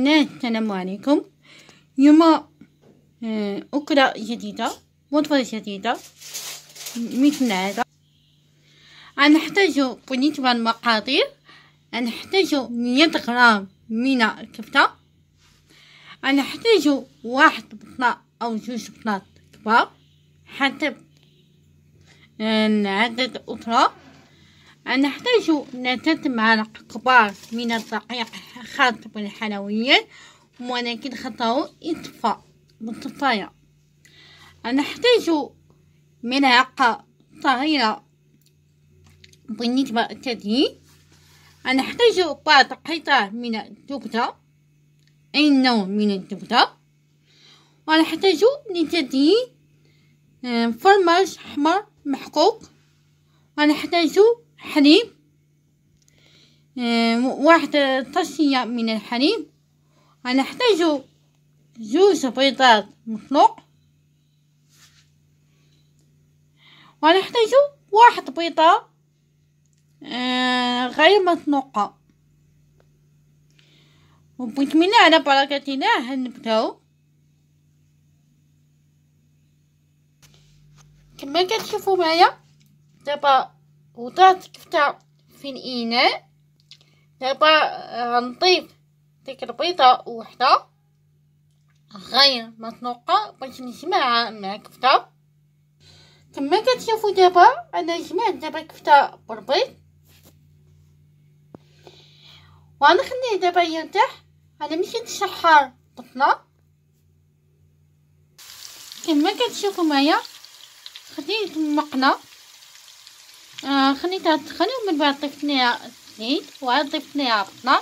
السلام عليكم اليوم أكلة جديدة وطفة جديدة مثل العادة نحتاج بالنسبة للمقادير نحتاج مية غرام من الكفتة نحتاج واحد بطنة أو جوج بطنات كبار حسب العدد الأسرة نحتاج ثلاثة معالق كبار من الدقيق خاطب الحلويات ولكن خطأه إطفاء بالطفاية نحتاج ملعقة صغيرة بالنسبة للتدهين نحتاج بعض قطع من الزبدة أي نوع من الزبدة ونحتاج لتدي آه، فرماج أحمر محقوق ونحتاج حليب آه، واحد طاسية من الحليب هنحتاج زوج بيضات مسلوق وهنحتاج واحد بيضة آه، غير مطلوقة وبسم الله على بركة الله هنبداو كما كتشوفو معايا دابا وضعت كفتة في الإناء دابا آه، غنضيف ديك البيضة وحدة غير مسلوقة باش نجمعها مع كفتة كما كتشوفو دابا انا جمعت دابا كفتة بالبيض وغنخليه دابا يرتاح انا مشيت الشحار طفنا كما كتشوفو معايا خديت المقنه آه خليتها آه، آه، تسخن ومن بعد ضفت ليها الزيت وعاد ضفت ليها بطنا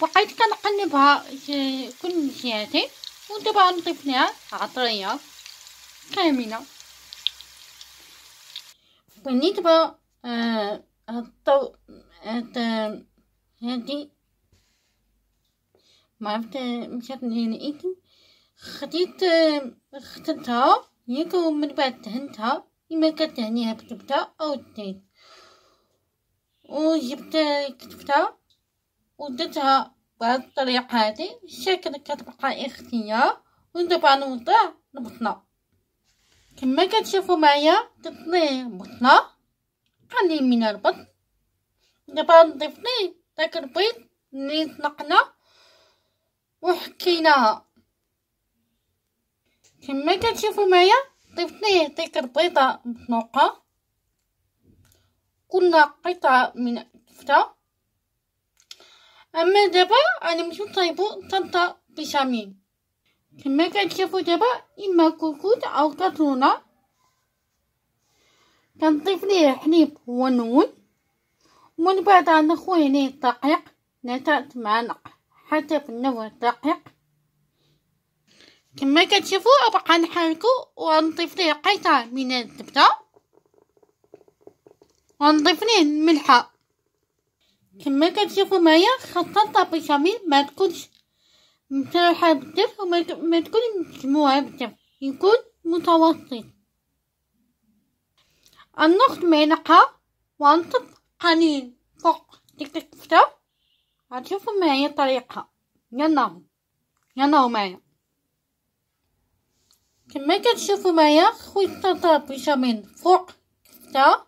بقيت كنقلبها كل جهتين ودابا نضيف ليها عطريه كامله ومني دابا آه الضو هاد هادي معرفت مشات لهنا ايدي خديت خدتها ياك ومن بعد دهنتها إما كتعنيها بكبتة أو جبت وجبت كتفتها ودتها بهاد الطريقة هادي الشكل كتبقى اختيار ودابا نوضع البطنة كما كتشوفوا معايا تطلي بطنة قليل من البطن دابا نضيف ليه داك البيض لي طلقنا وحكيناها كما كتشوفوا معايا ضفت ليه البيضة مطنوقة كنا قطعة من الكفتة أما دابا أنا مش نطيبو طنطا بشاميل كما كتشوفو دابا إما كوكوت أو كاترونة كنضيف ليه حليب ونون ومن بعد غنخوي عليه الدقيق نتاع حتى في النوع الدقيق كما كتشوفوا ابقى نحركو ونضيف ليه قيطره من الزبده ونضيف ليه الملحه كما كتشوفوا معايا خاصه البيشاميل ما تكونش مسروحه بزاف وما تكونش مجموعه بزاف يكون متوسط ناخد معلقه ونصب قليل فوق ديك الكفته غتشوفوا معايا الطريقه يلا يلا معايا كما كتشوفوا معايا خويا طابيشة من فوق تا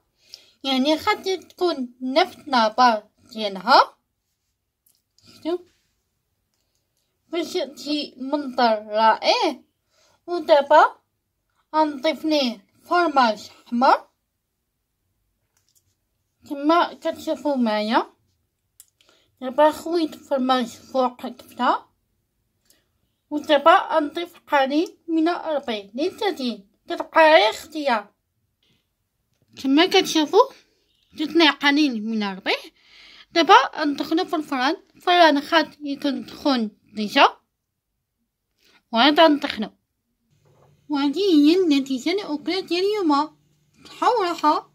يعني خاطر تكون نفس نابا ديالها شفتو باش تجي منظر رائع ودابا غنضيف ليه فرماج احمر كما كتشوفوا معايا دابا خويت فرماج فوق الكفته ودابا نضيف قليل من ربعين للتزيين كتبقى اختيار كما كتشوفوا جاتنا قليل من الربيع دابا ندخلو في الفران فران خاط يكون تخون ديجا وهادا ندخلو وهادي هي النتيجه ديال اليوم صحه وراحه